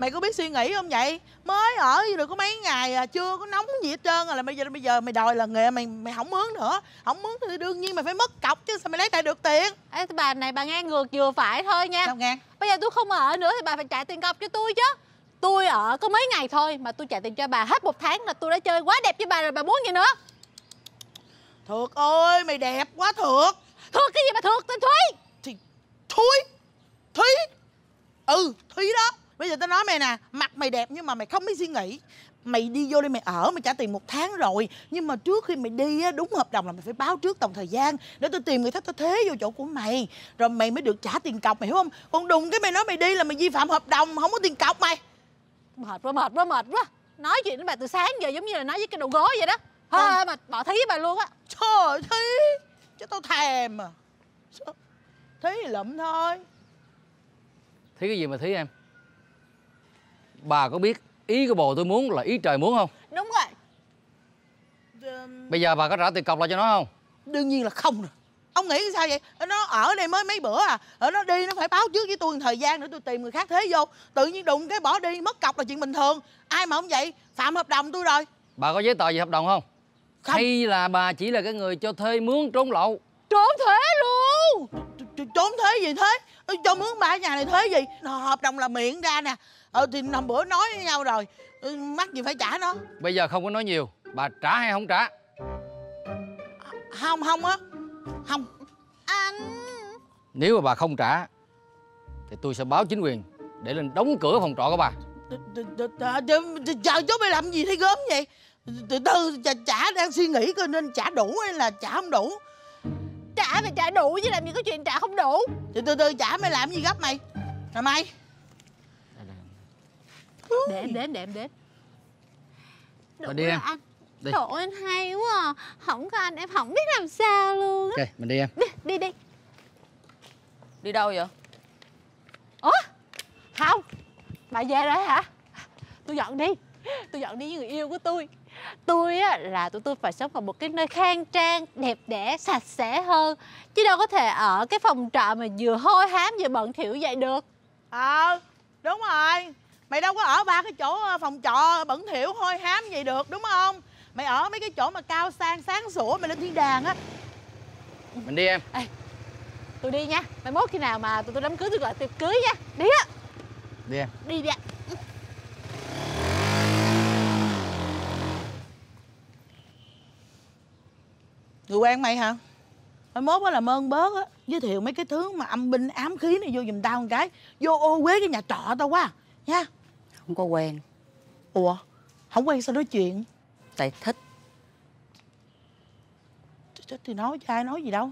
mày có biết suy nghĩ không vậy mới ở được có mấy ngày à chưa có nóng gì hết trơn rồi à, là bây giờ bây giờ mày đòi là nghề mày mày không mướn nữa không mướn thì đương nhiên mày phải mất cọc chứ sao mày lấy lại được tiền Ê, bà này bà nghe ngược vừa phải thôi nha sao nghe bây giờ tôi không ở nữa thì bà phải trả tiền cọc cho tôi chứ tôi ở có mấy ngày thôi mà tôi trả tiền cho bà hết một tháng là tôi đã chơi quá đẹp với bà rồi bà muốn gì nữa thược ơi mày đẹp quá thược thược cái gì mà thược tên thúy thì thúi thúy ừ thúy đó bây giờ tao nói mày nè mặt mày đẹp nhưng mà mày không biết suy nghĩ mày đi vô đi mày ở mày trả tiền một tháng rồi nhưng mà trước khi mày đi á đúng hợp đồng là mày phải báo trước tổng thời gian để tôi tìm người khác tao thế vô chỗ của mày rồi mày mới được trả tiền cọc mày hiểu không còn đùng cái mày nói mày đi là mày vi phạm hợp đồng không có tiền cọc mày mệt quá mệt quá mệt quá nói chuyện với bà từ sáng giờ giống như là nói với cái đầu gối vậy đó thôi mà bỏ thí bà luôn á trời thí chứ tao thèm à thí lụm thôi thí cái gì mà thí em bà có biết ý của bồ tôi muốn là ý trời muốn không đúng rồi bây giờ bà có trả tiền cọc lại cho nó không đương nhiên là không rồi ông nghĩ sao vậy nó ở đây mới mấy bữa à ở nó đi nó phải báo trước với tôi thời gian nữa tôi tìm người khác thế vô tự nhiên đụng cái bỏ đi mất cọc là chuyện bình thường ai mà không vậy phạm hợp đồng tôi rồi bà có giấy tờ gì hợp đồng không, không. hay là bà chỉ là cái người cho thuê mướn trốn lậu trốn thuế luôn trốn thuế gì thế cho mướn bà ở nhà này thế gì hợp đồng là miệng ra nè ờ thì hôm bữa nói với nhau rồi ừ, mắc gì phải trả nó bây giờ không có nói nhiều bà trả hay không trả không không á không anh nếu mà bà không trả thì tôi sẽ báo chính quyền để lên đóng cửa phòng trọ của bà chờ chú mày làm gì thấy gớm vậy từ từ trả đang suy nghĩ coi nên trả đủ hay là trả không đủ trả mày trả đủ chứ làm gì có chuyện trả không đủ từ từ từ trả mày làm gì gấp mày là mày để em đếm để em đếm Rồi đi em anh. đi. Trời ơi anh hay quá à. Không có anh em không biết làm sao luôn á Ok mình đi em Đi đi đi Đi đâu vậy? Ủa? Không Bà về rồi hả? Tôi dọn đi Tôi dọn đi với người yêu của tôi tôi á, là tụi tôi phải sống ở một cái nơi khang trang đẹp đẽ sạch sẽ hơn chứ đâu có thể ở cái phòng trọ mà vừa hôi hám vừa bẩn thỉu vậy được ờ à, đúng rồi mày đâu có ở ba cái chỗ ờ, phòng trọ bẩn thỉu hôi hám vậy được đúng không mày ở mấy cái chỗ mà cao sang sáng sủa mày lên thiên đàng á mình đi em Ê, tôi đi nha mai mốt khi nào mà tụi tôi đám cưới tôi gọi tiệc cưới nha đi á đi em đi đi ạ người quen mày hả Mới mốt á làm ơn bớt á giới thiệu mấy cái thứ mà âm binh ám khí này vô giùm tao một cái vô ô quế cái nhà trọ tao quá nha không có quen ủa không quen sao nói chuyện tại thích chết thì nói cho ai nói gì đâu